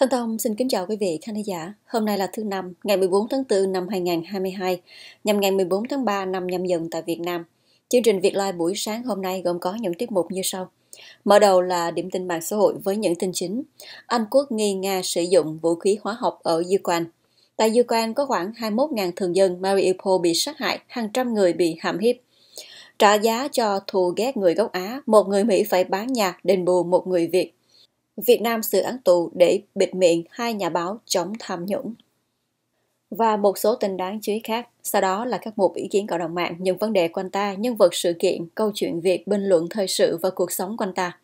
Thân Thông xin kính chào quý vị khán giả. Hôm nay là thứ năm, ngày 14 tháng 4 năm 2022, nhằm ngày 14 tháng 3 năm nhâm dần tại Việt Nam. Chương trình Việt Live buổi sáng hôm nay gồm có những tiết mục như sau. Mở đầu là điểm tin mạng xã hội với những tin chính. Anh Quốc nghi Nga sử dụng vũ khí hóa học ở Ukraine. Tại Ukraine có khoảng 21.000 thường dân Mariupol bị sát hại, hàng trăm người bị hãm hiếp. Trả giá cho thù ghét người gốc Á, một người Mỹ phải bán nhà đền bù một người Việt. Việt Nam xử án tù để bịt miệng hai nhà báo chống tham nhũng. Và một số tin đáng chú ý khác, sau đó là các mục ý kiến cộng đồng mạng, những vấn đề quanh ta, nhân vật sự kiện, câu chuyện việc, bình luận thời sự và cuộc sống quanh ta.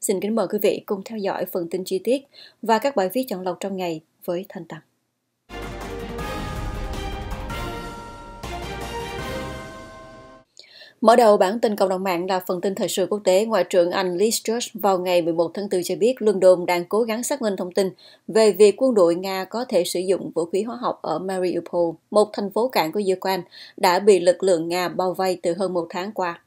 Xin kính mời quý vị cùng theo dõi phần tin chi tiết và các bài viết chọn lọc trong ngày với Thanh Tâm. Mở đầu bản tin cộng đồng mạng là phần tin thời sự quốc tế. Ngoại trưởng Anh Liz Truss vào ngày 11 tháng 4 cho biết London đang cố gắng xác minh thông tin về việc quân đội Nga có thể sử dụng vũ khí hóa học ở Mariupol, một thành phố cảng của Ukraine, đã bị lực lượng Nga bao vây từ hơn một tháng qua.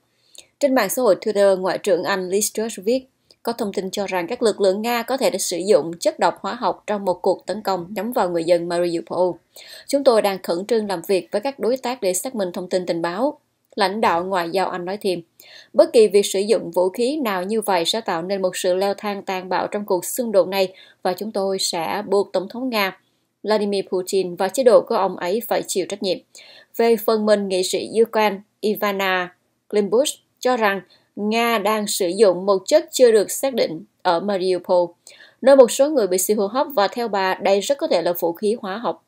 Trên mạng xã hội Twitter, Ngoại trưởng Anh Liz Truss viết, có thông tin cho rằng các lực lượng Nga có thể đã sử dụng chất độc hóa học trong một cuộc tấn công nhắm vào người dân Mariupol. Chúng tôi đang khẩn trương làm việc với các đối tác để xác minh thông tin tình báo, lãnh đạo ngoại giao Anh nói thêm. Bất kỳ việc sử dụng vũ khí nào như vậy sẽ tạo nên một sự leo thang tàn bạo trong cuộc xung đột này và chúng tôi sẽ buộc Tổng thống Nga Vladimir Putin và chế độ của ông ấy phải chịu trách nhiệm. Về phần mình, nghị sĩ Ukraine Ivana Klimbush cho rằng Nga đang sử dụng một chất chưa được xác định ở Mariupol, nơi một số người bị suy hô hấp và theo bà đây rất có thể là vũ khí hóa học.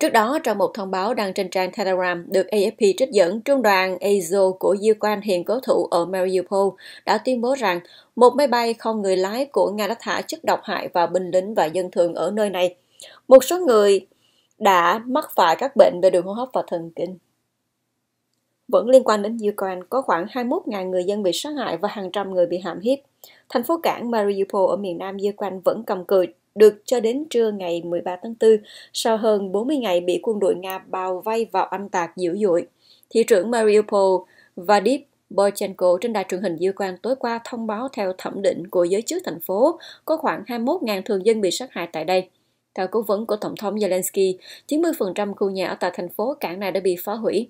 Trước đó, trong một thông báo đăng trên trang Telegram được AFP trích dẫn, trung đoàn Azo của Ukraine hiện cố thủ ở Mariupol đã tuyên bố rằng một máy bay không người lái của Nga đã thả chất độc hại vào binh lính và dân thường ở nơi này. Một số người đã mắc phải các bệnh về đường hô hấp và thần kinh. Vẫn liên quan đến Ukraine, có khoảng 21.000 người dân bị sát hại và hàng trăm người bị hãm hiếp. Thành phố cảng Mariupol ở miền nam Ukraine vẫn cầm cự được cho đến trưa ngày 13 tháng 4, sau hơn 40 ngày bị quân đội Nga bao vây vào oanh tạc dữ dội. Thị trưởng Mariupol Vadim Borchenko trên đài truyền hình Diêu Quang tối qua thông báo theo thẩm định của giới chức thành phố có khoảng 21.000 thường dân bị sát hại tại đây. Theo cố vấn của Tổng thống Zelensky, 90% khu nhà ở tại thành phố cảng này đã bị phá hủy.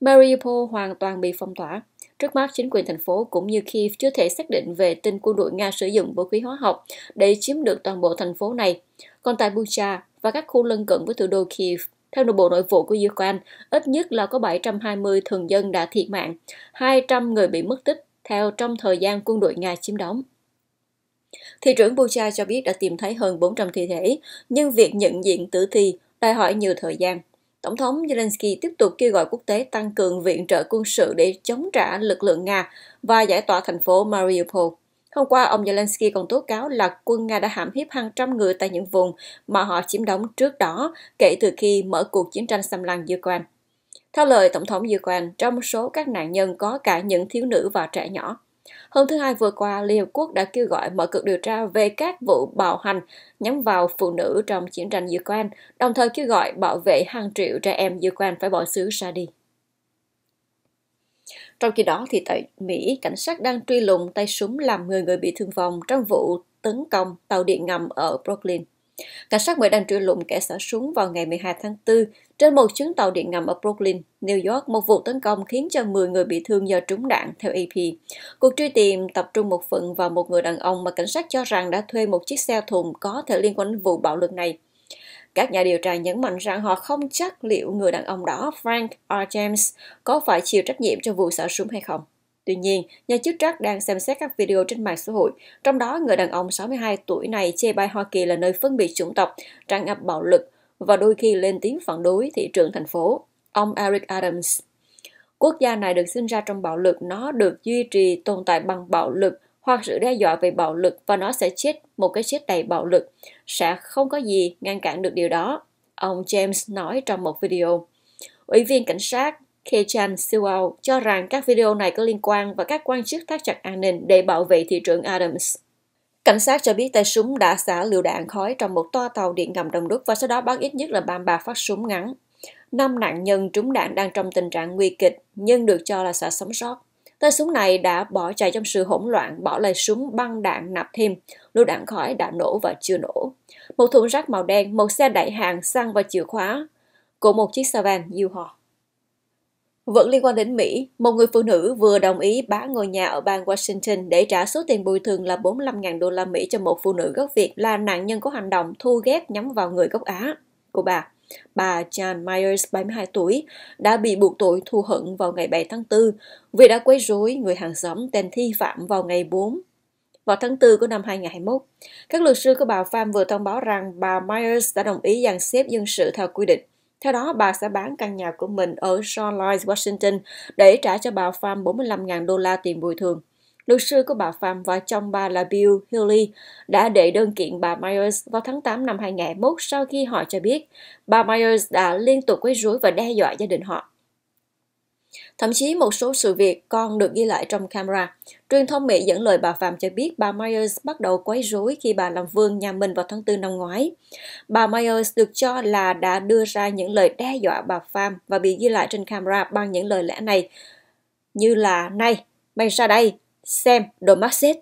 Mariupol hoàn toàn bị phong tỏa. Trước mắt, chính quyền thành phố cũng như Kiev chưa thể xác định về tin quân đội Nga sử dụng vũ khí hóa học để chiếm được toàn bộ thành phố này. Còn tại Bucha và các khu lân cận với thủ đô Kiev, theo nội Bộ Nội vụ của Ukraine, ít nhất là có 720 thường dân đã thiệt mạng, 200 người bị mất tích theo trong thời gian quân đội Nga chiếm đóng. Thị trưởng Bucha cho biết đã tìm thấy hơn 400 thi thể, nhưng việc nhận diện tử thi đòi hỏi nhiều thời gian. Tổng thống Zelensky tiếp tục kêu gọi quốc tế tăng cường viện trợ quân sự để chống trả lực lượng Nga và giải tỏa thành phố Mariupol. Hôm qua, ông Zelensky còn tố cáo là quân Nga đã hãm hiếp hàng trăm người tại những vùng mà họ chiếm đóng trước đó kể từ khi mở cuộc chiến tranh xâm lăng Ukraine. Theo lời Tổng thống Ukraine, trong số các nạn nhân có cả những thiếu nữ và trẻ nhỏ. Hôm thứ Hai vừa qua, Liên Hợp Quốc đã kêu gọi mở cuộc điều tra về các vụ bạo hành nhắm vào phụ nữ trong chiến tranh Ukraine, đồng thời kêu gọi bảo vệ hàng triệu trẻ em Ukraine phải bỏ xứ ra đi. Trong khi đó, thì tại Mỹ, cảnh sát đang truy lùng tay súng làm người người bị thương vong trong vụ tấn công tàu điện ngầm ở Brooklyn. Cảnh sát mới đang truy lùng kẻ xả súng vào ngày 12 tháng 4 trên một chuyến tàu điện ngầm ở Brooklyn, New York, một vụ tấn công khiến cho 10 người bị thương do trúng đạn, theo AP. Cuộc truy tìm tập trung một phần vào một người đàn ông mà cảnh sát cho rằng đã thuê một chiếc xe thùng có thể liên quan đến vụ bạo lực này. Các nhà điều tra nhấn mạnh rằng họ không chắc liệu người đàn ông đó, Frank R. James, có phải chịu trách nhiệm cho vụ xả súng hay không. Tuy nhiên, nhà chức trách đang xem xét các video trên mạng xã hội, trong đó người đàn ông 62 tuổi này chê bai Hoa Kỳ là nơi phân biệt chủng tộc, tràn ngập bạo lực, và đôi khi lên tiếng phản đối thị trường thành phố. Ông Eric Adams Quốc gia này được sinh ra trong bạo lực, nó được duy trì tồn tại bằng bạo lực hoặc sự đe dọa về bạo lực và nó sẽ chết một cái chết đầy bạo lực. Sẽ không có gì ngăn cản được điều đó, ông James nói trong một video. Ủy viên cảnh sát Kechan Sewell cho rằng các video này có liên quan và các quan chức thắt chặt an ninh để bảo vệ thị trưởng Adams. Cảnh sát cho biết tay súng đã xả lựu đạn khói trong một toa tàu điện ngầm đông đúc và sau đó bắn ít nhất là 33 phát súng ngắn. Năm nạn nhân trúng đạn đang trong tình trạng nguy kịch nhưng được cho là sẽ sống sót. Tay súng này đã bỏ chạy trong sự hỗn loạn, bỏ lại súng băng đạn nạp thêm. Lựu đạn khói đã nổ và chưa nổ. Một thùng rác màu đen, một xe đẩy hàng, xăng và chìa khóa của một chiếc xe van du hò. Vẫn liên quan đến Mỹ, một người phụ nữ vừa đồng ý bán ngôi nhà ở bang Washington để trả số tiền bồi thường là 45.000 đô la Mỹ cho một phụ nữ gốc Việt là nạn nhân có hành động thu ghét nhắm vào người gốc Á của bà. Bà Jan Myers, 32 tuổi, đã bị buộc tội thù hận vào ngày 7 tháng 4 vì đã quấy rối người hàng xóm tên thi phạm vào ngày 4 vào tháng 4 của năm 2021. Các luật sư của bà Pham vừa thông báo rằng bà Myers đã đồng ý dàn xếp dân sự theo quy định. Theo đó, bà sẽ bán căn nhà của mình ở Shoreline, Washington để trả cho bà Pham 45.000 đô la tiền bồi thường. Luật sư của bà Pham và chồng bà là Bill Healy đã đệ đơn kiện bà Myers vào tháng 8 năm 2021 sau khi họ cho biết bà Myers đã liên tục quấy rối và đe dọa gia đình họ. Thậm chí một số sự việc còn được ghi lại trong camera. Truyền thông Mỹ dẫn lời bà Phạm cho biết bà Myers bắt đầu quấy rối khi bà làm vương nhà mình vào tháng 4 năm ngoái. Bà Myers được cho là đã đưa ra những lời đe dọa bà Phạm và bị ghi lại trên camera bằng những lời lẽ này như là Này, mày ra đây, xem, đồ mắc xếp.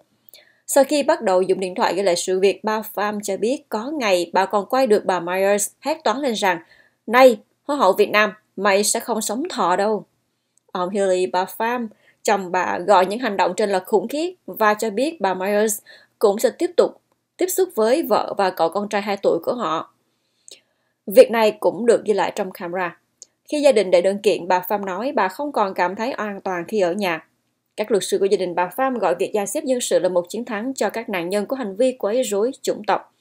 Sau khi bắt đầu dùng điện thoại ghi lại sự việc, bà Pham cho biết có ngày bà còn quay được bà Myers hét toán lên rằng Này, Hoa hậu Việt Nam, mày sẽ không sống thọ đâu. Ông Hillary bà Pham, chồng bà gọi những hành động trên là khủng khiếp và cho biết bà Myers cũng sẽ tiếp tục tiếp xúc với vợ và cậu con trai 2 tuổi của họ. Việc này cũng được ghi lại trong camera. Khi gia đình đệ đơn kiện, bà Pham nói bà không còn cảm thấy an toàn khi ở nhà. Các luật sư của gia đình bà Pham gọi việc gia xếp nhân sự là một chiến thắng cho các nạn nhân của hành vi quấy rối chủng tộc.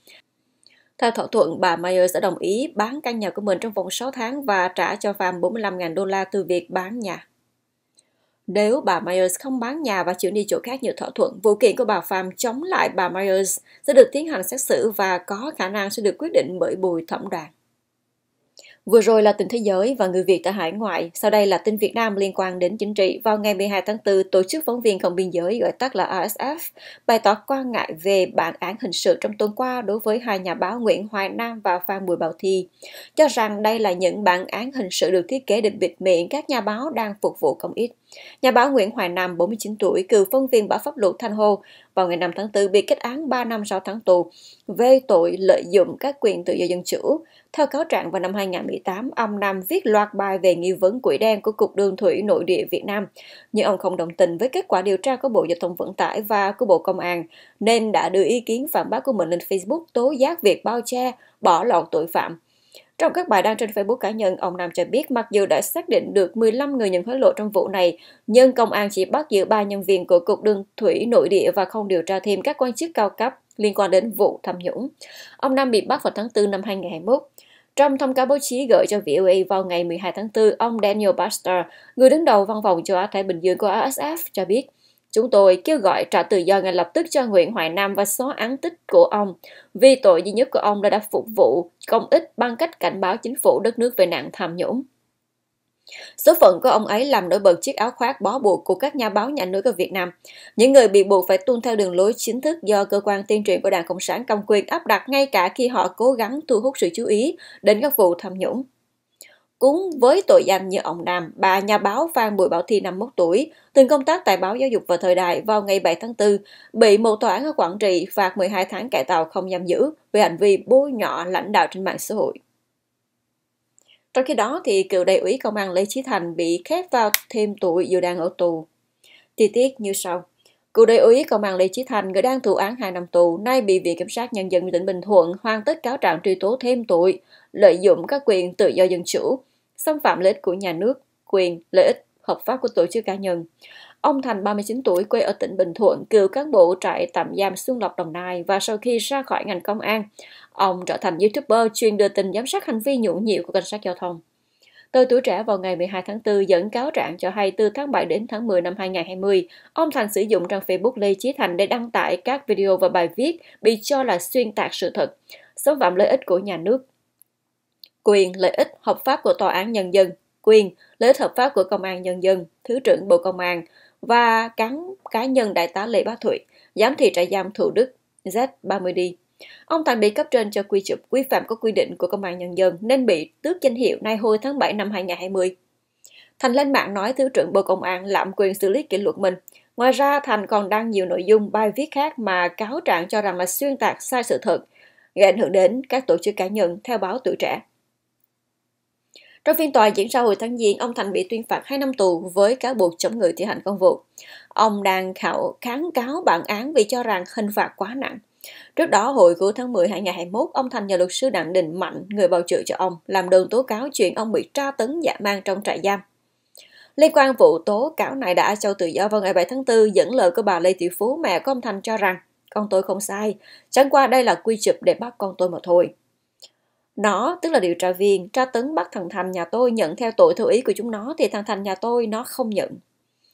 Theo thỏa thuận, bà Myers đã đồng ý bán căn nhà của mình trong vòng 6 tháng và trả cho Pham 45.000 đô la từ việc bán nhà. Nếu bà Myers không bán nhà và chuyển đi chỗ khác như thỏa thuận, vụ kiện của bà Phạm chống lại bà Myers sẽ được tiến hành xét xử và có khả năng sẽ được quyết định bởi bùi thẩm đoàn. Vừa rồi là tin thế giới và người Việt tại hải ngoại, sau đây là tin Việt Nam liên quan đến chính trị. Vào ngày 12 tháng 4, Tổ chức Phóng viên Không Biên Giới gọi tắt là RSF bày tỏ quan ngại về bản án hình sự trong tuần qua đối với hai nhà báo Nguyễn Hoài Nam và Phan Bùi Bảo Thi, cho rằng đây là những bản án hình sự được thiết kế để bịt miệng các nhà báo đang phục vụ công ích. Nhà báo Nguyễn Hoài Nam, 49 tuổi, cựu phóng viên báo pháp luật Thanh Hồ, vào ngày 5 tháng 4 bị kết án 3 năm 6 tháng tù về tội lợi dụng các quyền tự do dân chủ, theo cáo trạng vào năm 2018, ông Nam viết loạt bài về nghi vấn quỹ đen của Cục Đường Thủy Nội địa Việt Nam. Nhưng ông không đồng tình với kết quả điều tra của Bộ Giao thông Vận tải và của Bộ Công an, nên đã đưa ý kiến phản bác của mình lên Facebook tố giác việc bao che, bỏ lọt tội phạm. Trong các bài đăng trên Facebook cá nhân, ông Nam cho biết mặc dù đã xác định được 15 người nhận hối lộ trong vụ này, nhưng công an chỉ bắt giữ 3 nhân viên của Cục Đường Thủy Nội địa và không điều tra thêm các quan chức cao cấp liên quan đến vụ tham nhũng. Ông Nam bị bắt vào tháng 4 năm 2021. Trong thông cáo báo chí gửi cho VOA vào ngày 12 tháng 4, ông Daniel Baxter, người đứng đầu văn phòng châu Á-Thái Bình Dương của RSF, cho biết Chúng tôi kêu gọi trả tự do ngay lập tức cho Nguyễn Hoài Nam và xóa án tích của ông, vì tội duy nhất của ông là đã phục vụ công ích bằng cách cảnh báo chính phủ đất nước về nạn tham nhũng. Số phận của ông ấy làm nổi bật chiếc áo khoác bó buộc của các nhà báo nhà nước ở Việt Nam. Những người bị buộc phải tuân theo đường lối chính thức do cơ quan tuyên truyền của Đảng Cộng sản cầm quyền áp đặt ngay cả khi họ cố gắng thu hút sự chú ý đến các vụ tham nhũng. Cũng với tội danh như ông Nam, bà nhà báo Phan Bùi Bảo Thi 51 tuổi, từng công tác tại báo Giáo dục và Thời đại vào ngày 7 tháng 4, bị một tòa án ở Quảng Trị phạt 12 tháng cải tạo không giam giữ về hành vi bôi nhọ lãnh đạo trên mạng xã hội. Trong khi đó, thì cựu đại úy công an Lê Chí Thành bị khép vào thêm tuổi dù đang ở tù. Chi tiết như sau. Cựu đại úy công an Lê Chí Thành, người đang thụ án 2 năm tù, nay bị Viện Kiểm sát Nhân dân tỉnh Bình Thuận hoàn tất cáo trạng truy tố thêm tội, lợi dụng các quyền tự do dân chủ, xâm phạm lợi ích của nhà nước, quyền, lợi ích hợp pháp của tổ chức cá nhân. Ông Thành, 39 tuổi, quê ở tỉnh Bình Thuận, cựu cán bộ trại tạm giam Xuân Lộc Đồng Nai và sau khi ra khỏi ngành công an, Ông trở thành YouTuber chuyên đưa tin giám sát hành vi nhũng nhiễu của cảnh sát giao thông. Tờ Tuổi Trẻ vào ngày 12 tháng 4 dẫn cáo trạng cho hay từ tháng 7 đến tháng 10 năm 2020, ông Thành sử dụng trang Facebook Lê Chí Thành để đăng tải các video và bài viết bị cho là xuyên tạc sự thật, xâm phạm lợi ích của nhà nước, quyền lợi ích hợp pháp của tòa án nhân dân, quyền lợi ích hợp pháp của công an nhân dân, thứ trưởng Bộ Công an và cán cá nhân đại tá Lê Bá Thụy, giám thị trại giam Thủ Đức Z30D. Ông Thăng bị cấp trên cho quy chụp quy phạm các quy định của Công an Nhân dân nên bị tước danh hiệu nay hồi tháng 7 năm 2020. Thành lên mạng nói Thứ trưởng Bộ Công an lạm quyền xử lý kỷ luật mình. Ngoài ra, Thành còn đăng nhiều nội dung bài viết khác mà cáo trạng cho rằng là xuyên tạc sai sự thật, gây ảnh hưởng đến các tổ chức cá nhân theo báo tuổi trẻ. Trong phiên tòa diễn ra hồi tháng Giêng, ông Thành bị tuyên phạt 2 năm tù với cáo buộc chống người thi hành công vụ. Ông đang khảo kháng cáo bản án vì cho rằng hình phạt quá nặng. Trước đó, hồi cuối tháng 10 ngày 21, ông Thành nhờ luật sư Đặng Đình Mạnh, người bào chữa cho ông, làm đơn tố cáo chuyện ông bị tra tấn dã man trong trại giam. Liên quan vụ tố cáo này đã cho tự do vào ngày 7 tháng 4 dẫn lời của bà Lê Thị Phú mẹ của ông Thành cho rằng con tôi không sai, chẳng qua đây là quy chụp để bắt con tôi mà thôi. Nó, tức là điều tra viên, tra tấn bắt thằng Thành nhà tôi nhận theo tội theo ý của chúng nó thì thằng Thành nhà tôi nó không nhận.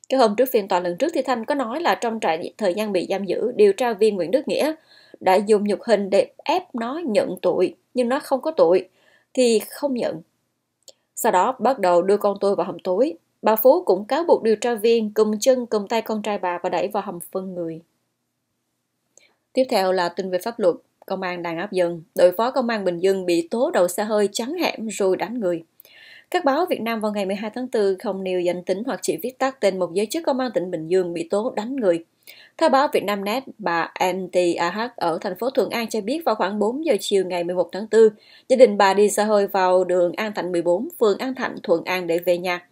Cái hôm trước phiên tòa lần trước thì Thanh có nói là trong trại thời gian bị giam giữ, điều tra viên Nguyễn Đức Nghĩa đã dùng nhục hình để ép nó nhận tội, nhưng nó không có tội thì không nhận. Sau đó bắt đầu đưa con tôi vào hầm tối. Bà Phú cũng cáo buộc điều tra viên cùng chân cầm tay con trai bà và đẩy vào hầm phân người. Tiếp theo là tin về pháp luật. Công an đàn áp dân, đội phó công an Bình Dương bị tố đầu xe hơi trắng hẻm rồi đánh người. Các báo Việt Nam vào ngày 12 tháng 4 không nêu danh tính hoặc chỉ viết tắt tên một giới chức công an tỉnh Bình Dương bị tố đánh người. Theo báo Việt Nam Net, bà MTAH ở thành phố Thuận An cho biết vào khoảng 4 giờ chiều ngày 11 tháng 4, gia đình bà đi xe hơi vào đường An Thạnh 14, phường An Thạnh, Thuận An để về nhà.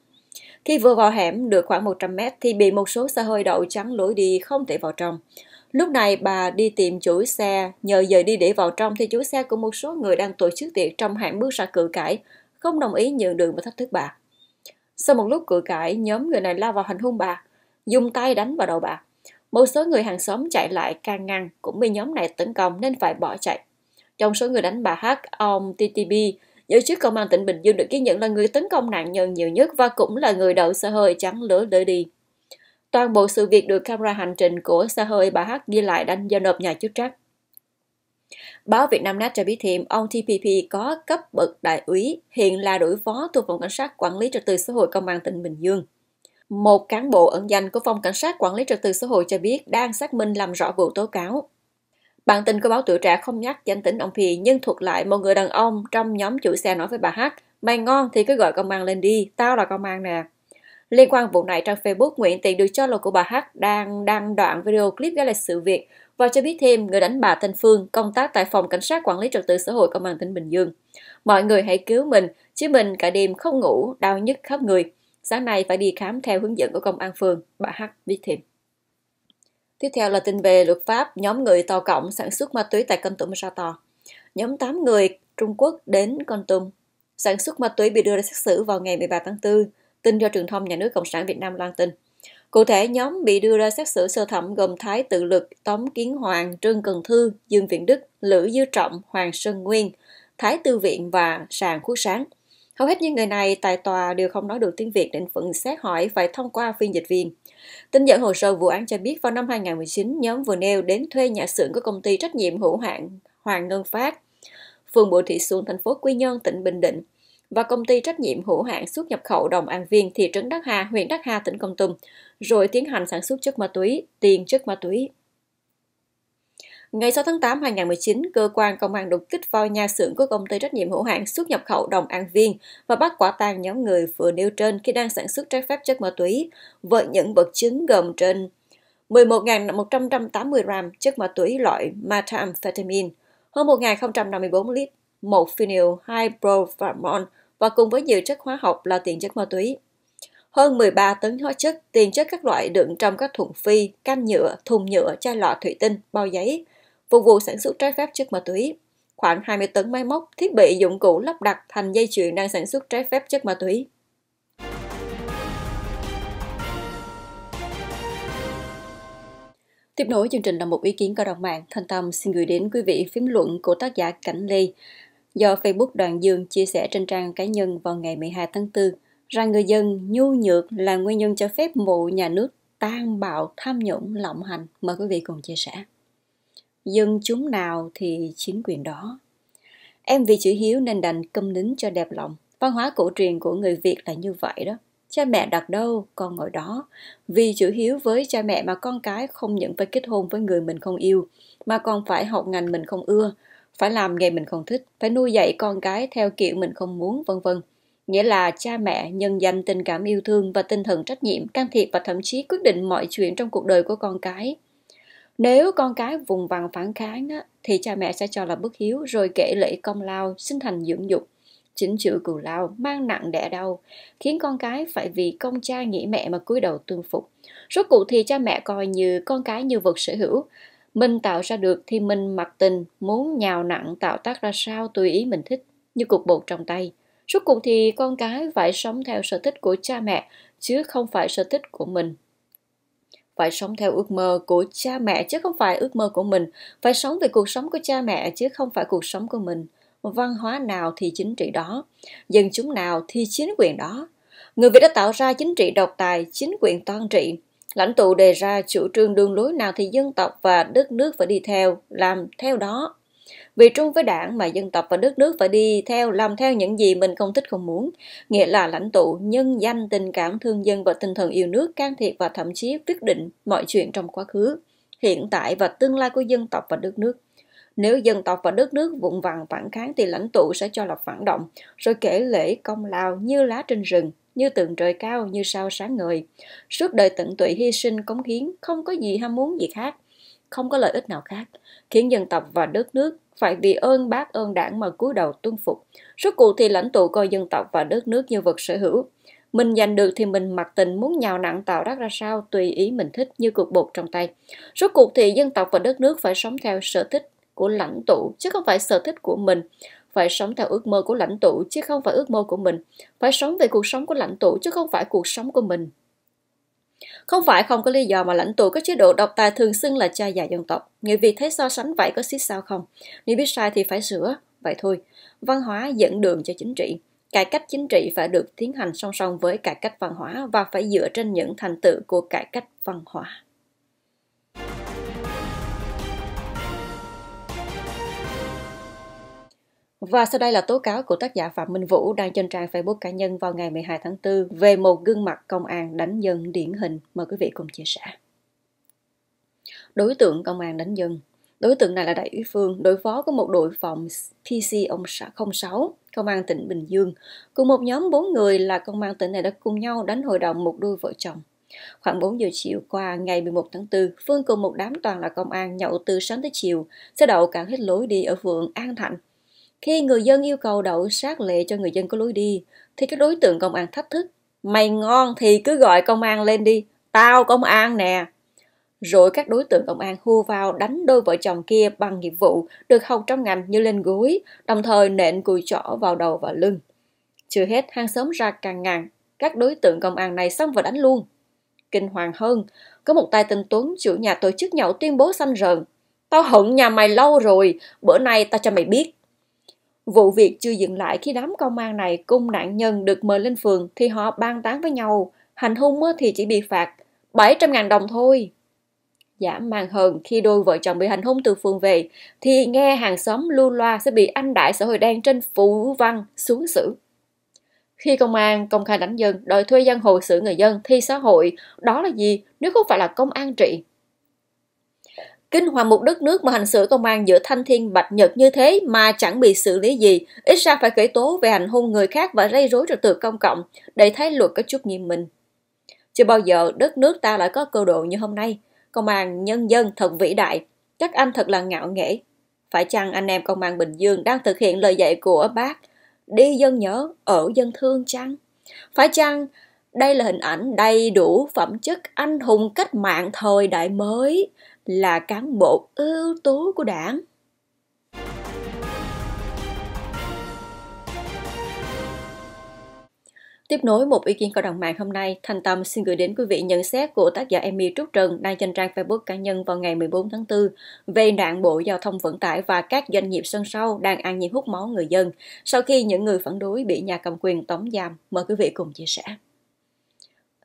Khi vừa vào hẻm được khoảng 100 mét thì bị một số xe hơi đậu chắn lối đi không thể vào trong. Lúc này bà đi tìm chủ xe, nhờ giờ đi để vào trong thì chủ xe cùng một số người đang tổ chức tiệc trong hẻm bước ra cự cãi, không đồng ý nhượng đường và thách thức bà. Sau một lúc cự cãi, nhóm người này lao vào hành hung bà, dùng tay đánh vào đầu bà. Một số người hàng xóm chạy lại can ngăn cũng bị nhóm này tấn công nên phải bỏ chạy. Trong số người đánh bà Hát, ông TTB, giới chức công an tỉnh Bình Dương được ghi nhận là người tấn công nạn nhân nhiều nhất và cũng là người đậu xe hơi trắng lửa lưỡi đi. Toàn bộ sự việc được camera hành trình của xe hơi bà Hát ghi lại đánh giao nộp nhà chức trách. Báo Việt Nam Net cho biết thêm, ông TPP có cấp bậc đại úy, hiện là đội phó thuộc phòng cảnh sát quản lý trật tự xã hội công an tỉnh Bình Dương. Một cán bộ ẩn danh của phòng cảnh sát quản lý trật tự xã hội cho biết đang xác minh làm rõ vụ tố cáo. Bản tin của báo tuổi trẻ không nhắc danh tính ông Phi nhưng thuật lại một người đàn ông trong nhóm chủ xe nói với bà Hát Mày ngon thì cứ gọi công an lên đi, tao là công an nè. Liên quan vụ này trang Facebook, Nguyễn Tiện được cho là của bà Hát đang đăng đoạn video clip ghi lại sự việc và cho biết thêm người đánh bà thanh Phương công tác tại phòng cảnh sát quản lý trật tự xã hội công an tỉnh Bình Dương. Mọi người hãy cứu mình, chứ mình cả đêm không ngủ, đau nhức khắp người. Sáng nay phải đi khám theo hướng dẫn của công an phường, bà H biết thêm. Tiếp theo là tin về luật pháp nhóm người tàu cộng sản xuất ma túy tại Con Tum ra tòa. Nhóm 8 người Trung Quốc đến Con Tum sản xuất ma túy bị đưa ra xét xử vào ngày 13 tháng 4, tin do truyền thông nhà nước Cộng sản Việt Nam loan tin. Cụ thể, nhóm bị đưa ra xét xử sơ thẩm gồm Thái Tự Lực, Tống Kiến Hoàng, Trương Cần Thư, Dương Viện Đức, Lữ Dư Trọng, Hoàng Sơn Nguyên, Thái Tư Viện và Sàng Quốc Sáng. Hầu hết những người này tại tòa đều không nói được tiếng Việt nên phần xét hỏi phải thông qua phiên dịch viên. Tin dẫn hồ sơ vụ án cho biết vào năm 2019, nhóm vừa nêu đến thuê nhà xưởng của công ty trách nhiệm hữu hạn Hoàng Ngân Phát, phường Bộ Thị Xuân, thành phố Quy Nhơn, tỉnh Bình Định và công ty trách nhiệm hữu hạn xuất nhập khẩu đồng an viên thị trấn Đắc Hà, huyện Đắc Hà, tỉnh Công Tum rồi tiến hành sản xuất chất ma túy, tiền chất ma túy. Ngày 6 tháng 8 năm 2019, cơ quan công an đột kích vào nhà xưởng của công ty trách nhiệm hữu hạn xuất nhập khẩu Đồng An Viên và bắt quả tang nhóm người vừa nêu trên khi đang sản xuất trái phép chất ma túy với những vật chứng gồm trên 11.180 gram chất ma túy loại methamphetamine, hơn 1.054 lít, một phenyl 2 proformon và cùng với nhiều chất hóa học là tiền chất ma túy hơn 13 tấn hóa chất, tiền chất các loại đựng trong các thùng phi, can nhựa, thùng nhựa, chai lọ thủy tinh, bao giấy, phục vụ sản xuất trái phép chất ma túy. Khoảng 20 tấn máy móc, thiết bị dụng cụ lắp đặt thành dây chuyền đang sản xuất trái phép chất ma túy. Tiếp nối chương trình là một ý kiến cộng đồng mạng, Thanh Tâm xin gửi đến quý vị phím luận của tác giả Cảnh Ly do Facebook Đoàn Dương chia sẻ trên trang cá nhân vào ngày 12 tháng 4 rằng người dân nhu nhược là nguyên nhân cho phép mụ nhà nước tan bạo tham nhũng lộng hành mời quý vị cùng chia sẻ dân chúng nào thì chính quyền đó em vì chữ hiếu nên đành câm nín cho đẹp lòng văn hóa cổ truyền của người việt là như vậy đó cha mẹ đặt đâu con ngồi đó vì chữ hiếu với cha mẹ mà con cái không những phải kết hôn với người mình không yêu mà còn phải học ngành mình không ưa phải làm nghề mình không thích phải nuôi dạy con cái theo kiểu mình không muốn vân vân nghĩa là cha mẹ nhân danh tình cảm yêu thương và tinh thần trách nhiệm can thiệp và thậm chí quyết định mọi chuyện trong cuộc đời của con cái nếu con cái vùng vằng phản kháng thì cha mẹ sẽ cho là bất hiếu rồi kể lễ công lao sinh thành dưỡng dục chỉnh chữ cừu lao mang nặng đẻ đau khiến con cái phải vì công cha nghĩ mẹ mà cúi đầu tương phục rốt cuộc thì cha mẹ coi như con cái như vật sở hữu mình tạo ra được thì mình mặc tình muốn nhào nặng tạo tác ra sao tùy ý mình thích như cục bột trong tay Suốt cùng thì con cái phải sống theo sở thích của cha mẹ, chứ không phải sở thích của mình. Phải sống theo ước mơ của cha mẹ chứ không phải ước mơ của mình. Phải sống về cuộc sống của cha mẹ chứ không phải cuộc sống của mình. Văn hóa nào thì chính trị đó. Dân chúng nào thì chính quyền đó. Người Việt đã tạo ra chính trị độc tài, chính quyền toàn trị. Lãnh tụ đề ra chủ trương đường lối nào thì dân tộc và đất nước phải đi theo, làm theo đó. Vì trung với đảng mà dân tộc và đất nước phải đi theo, làm theo những gì mình không thích không muốn. Nghĩa là lãnh tụ, nhân danh, tình cảm thương dân và tinh thần yêu nước can thiệp và thậm chí quyết định mọi chuyện trong quá khứ, hiện tại và tương lai của dân tộc và đất nước. Nếu dân tộc và đất nước vụng vàng phản kháng thì lãnh tụ sẽ cho lập phản động, rồi kể lễ công lao như lá trên rừng, như tường trời cao, như sao sáng ngời. Suốt đời tận tụy hy sinh cống hiến, không có gì ham muốn gì khác, không có lợi ích nào khác, khiến dân tộc và đất nước phải vì ơn bác ơn đảng mà cúi đầu tuân phục. Rốt cuộc thì lãnh tụ coi dân tộc và đất nước như vật sở hữu. Mình giành được thì mình mặc tình muốn nhào nặng tạo đắc ra sao tùy ý mình thích như cục bột trong tay. Rốt cuộc thì dân tộc và đất nước phải sống theo sở thích của lãnh tụ chứ không phải sở thích của mình phải sống theo ước mơ của lãnh tụ chứ không phải ước mơ của mình phải sống về cuộc sống của lãnh tụ chứ không phải cuộc sống của mình không phải không có lý do mà lãnh tụ các chế độ độc tài thường xưng là cha già dân tộc. Người Việt thấy so sánh vậy có xích sao không? Nếu biết sai thì phải sửa, vậy thôi. Văn hóa dẫn đường cho chính trị. Cải cách chính trị phải được tiến hành song song với cải cách văn hóa và phải dựa trên những thành tựu của cải cách văn hóa. Và sau đây là tố cáo của tác giả Phạm Minh Vũ đang trên trang Facebook cá nhân vào ngày 12 tháng 4 về một gương mặt công an đánh dân điển hình. Mời quý vị cùng chia sẻ. Đối tượng công an đánh dân Đối tượng này là đại úy Phương, đội phó của một đội phòng PC06, công an tỉnh Bình Dương. Cùng một nhóm bốn người là công an tỉnh này đã cùng nhau đánh hội đồng một đôi vợ chồng. Khoảng 4 giờ chiều qua ngày 11 tháng 4, Phương cùng một đám toàn là công an nhậu từ sáng tới chiều, xe đậu cả hết lối đi ở phường An Thạnh, khi người dân yêu cầu đậu sát lệ cho người dân có lối đi, thì các đối tượng công an thách thức. Mày ngon thì cứ gọi công an lên đi, tao công an nè. Rồi các đối tượng công an hô vào đánh đôi vợ chồng kia bằng nghiệp vụ được học trong ngành như lên gối, đồng thời nện cùi chỏ vào đầu và lưng. Chưa hết, hang sớm ra càng ngàn, các đối tượng công an này xong vào đánh luôn. Kinh hoàng hơn, có một tay tinh Tuấn chủ nhà tổ chức nhậu tuyên bố xanh rờn. Tao hận nhà mày lâu rồi, bữa nay tao cho mày biết Vụ việc chưa dừng lại khi đám công an này cung nạn nhân được mời lên phường thì họ ban tán với nhau. Hành hung thì chỉ bị phạt 700.000 đồng thôi. Giảm mang hờn khi đôi vợ chồng bị hành hung từ phường về thì nghe hàng xóm lưu loa sẽ bị anh đại xã hội đen trên phủ văn xuống xử. Khi công an công khai đánh dân, đòi thuê dân hồ xử người dân thì xã hội, đó là gì nếu không phải là công an trị? Kinh hoàng một đất nước mà hành xử công an giữa thanh thiên bạch nhật như thế mà chẳng bị xử lý gì, ít ra phải khởi tố về hành hung người khác và gây rối trật tự công cộng để thấy luật có chút nghiêm minh. Chưa bao giờ đất nước ta lại có cơ độ như hôm nay. Công an nhân dân thật vĩ đại, các anh thật là ngạo nghễ. Phải chăng anh em công an Bình Dương đang thực hiện lời dạy của bác đi dân nhớ, ở dân thương chăng? Phải chăng đây là hình ảnh đầy đủ phẩm chất anh hùng cách mạng thời đại mới là cán bộ ưu tú của đảng. Tiếp nối một ý kiến cộng đồng mạng hôm nay, Thành Tâm xin gửi đến quý vị nhận xét của tác giả Emmy Trúc Trần đăng trên trang Facebook cá nhân vào ngày 14 tháng 4 về nạn Bộ Giao thông Vận tải và các doanh nghiệp sân sau đang ăn nhiệt hút máu người dân sau khi những người phản đối bị nhà cầm quyền tống giam. Mời quý vị cùng chia sẻ.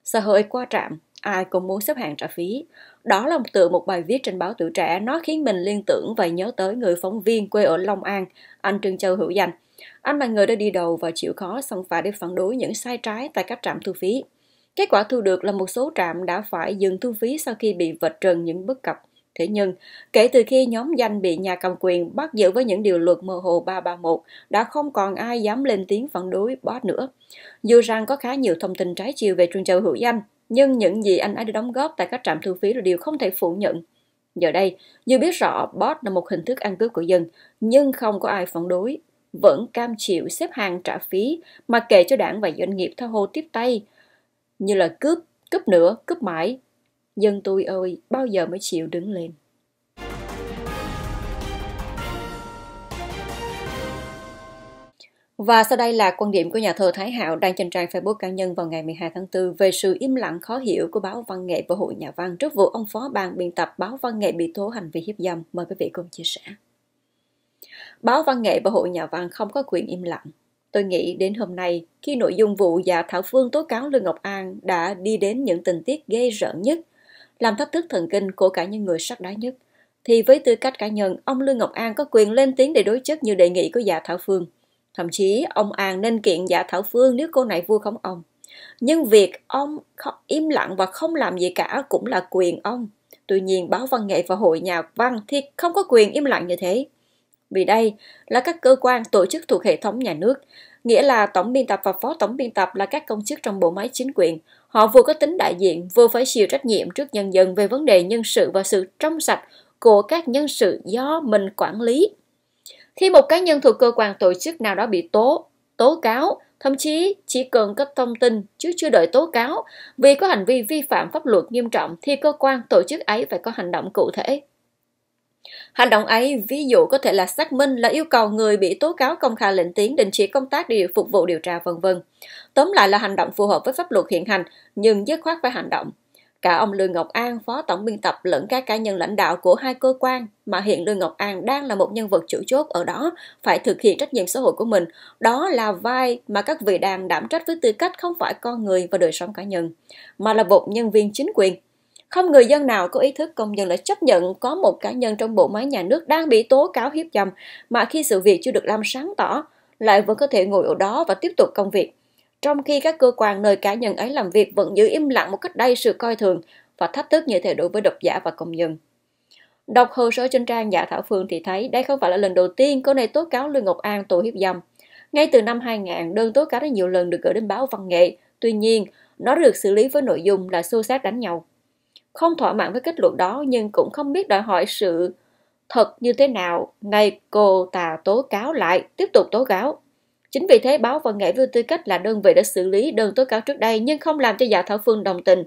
Xã hội qua trạm, ai cũng muốn xếp hàng trả phí. Đó là từ một bài viết trên báo Tuổi Trẻ, nó khiến mình liên tưởng và nhớ tới người phóng viên quê ở Long An, anh Trương Châu Hữu Danh. Anh là người đã đi đầu và chịu khó xông phải để phản đối những sai trái tại các trạm thu phí. Kết quả thu được là một số trạm đã phải dừng thu phí sau khi bị vạch trần những bất cập. Thế nhưng, kể từ khi nhóm danh bị nhà cầm quyền bắt giữ với những điều luật mơ hồ 331, đã không còn ai dám lên tiếng phản đối bó nữa. Dù rằng có khá nhiều thông tin trái chiều về Trương Châu Hữu Danh, nhưng những gì anh ấy đã đóng góp tại các trạm thu phí là điều không thể phủ nhận. Giờ đây, dù biết rõ bot là một hình thức ăn cướp của dân, nhưng không có ai phản đối, vẫn cam chịu xếp hàng trả phí mà kệ cho đảng và doanh nghiệp tha hồ tiếp tay, như là cướp, cướp nữa, cướp mãi. Dân tôi ơi, bao giờ mới chịu đứng lên? Và sau đây là quan điểm của nhà thơ Thái Hạo đang trên trang Facebook cá nhân vào ngày 12 tháng 4 về sự im lặng khó hiểu của báo Văn nghệ và Hội Nhà văn trước vụ ông phó ban biên tập báo Văn nghệ bị tố hành vi hiếp dâm. Mời quý vị cùng chia sẻ. Báo Văn nghệ và Hội Nhà văn không có quyền im lặng. Tôi nghĩ đến hôm nay, khi nội dung vụ giả Thảo Phương tố cáo Lương Ngọc An đã đi đến những tình tiết gây rợn nhất, làm thách thức thần kinh của cả những người sắc đá nhất, thì với tư cách cá nhân, ông Lương Ngọc An có quyền lên tiếng để đối chất như đề nghị của già Thảo Phương – Thậm chí ông An nên kiện giả Thảo Phương nếu cô này vui không ông. Nhưng việc ông im lặng và không làm gì cả cũng là quyền ông. Tuy nhiên báo văn nghệ và hội nhà văn thì không có quyền im lặng như thế. Vì đây là các cơ quan tổ chức thuộc hệ thống nhà nước, nghĩa là tổng biên tập và phó tổng biên tập là các công chức trong bộ máy chính quyền. Họ vừa có tính đại diện, vừa phải chịu trách nhiệm trước nhân dân về vấn đề nhân sự và sự trong sạch của các nhân sự do mình quản lý. Khi một cá nhân thuộc cơ quan tổ chức nào đó bị tố, tố cáo, thậm chí chỉ cần cấp thông tin chứ chưa đợi tố cáo vì có hành vi vi phạm pháp luật nghiêm trọng thì cơ quan tổ chức ấy phải có hành động cụ thể. Hành động ấy, ví dụ có thể là xác minh là yêu cầu người bị tố cáo công khai lệnh tiếng đình chỉ công tác để phục vụ điều tra vân vân. Tóm lại là hành động phù hợp với pháp luật hiện hành, nhưng dứt khoát phải hành động. Cả ông Lương Ngọc An, phó tổng biên tập lẫn các cá nhân lãnh đạo của hai cơ quan mà hiện Lương Ngọc An đang là một nhân vật chủ chốt ở đó phải thực hiện trách nhiệm xã hội của mình. Đó là vai mà các vị đàn đảm trách với tư cách không phải con người và đời sống cá nhân, mà là một nhân viên chính quyền. Không người dân nào có ý thức công dân lại chấp nhận có một cá nhân trong bộ máy nhà nước đang bị tố cáo hiếp dâm mà khi sự việc chưa được làm sáng tỏ lại vẫn có thể ngồi ở đó và tiếp tục công việc trong khi các cơ quan nơi cá nhân ấy làm việc vẫn giữ im lặng một cách đầy sự coi thường và thách thức như thế đối với độc giả và công nhân. Đọc hồ sơ trên trang Giả Thảo Phương thì thấy đây không phải là lần đầu tiên cô này tố cáo Lương Ngọc An tội hiếp dâm. Ngay từ năm 2000, đơn tố cáo đã nhiều lần được gửi đến báo văn nghệ. Tuy nhiên, nó được xử lý với nội dung là xô xát đánh nhau. Không thỏa mãn với kết luận đó nhưng cũng không biết đòi hỏi sự thật như thế nào. ngay cô ta tố cáo lại, tiếp tục tố cáo. Chính vì thế báo văn nghệ với tư cách là đơn vị đã xử lý đơn tố cáo trước đây nhưng không làm cho Dạ Thảo Phương đồng tình,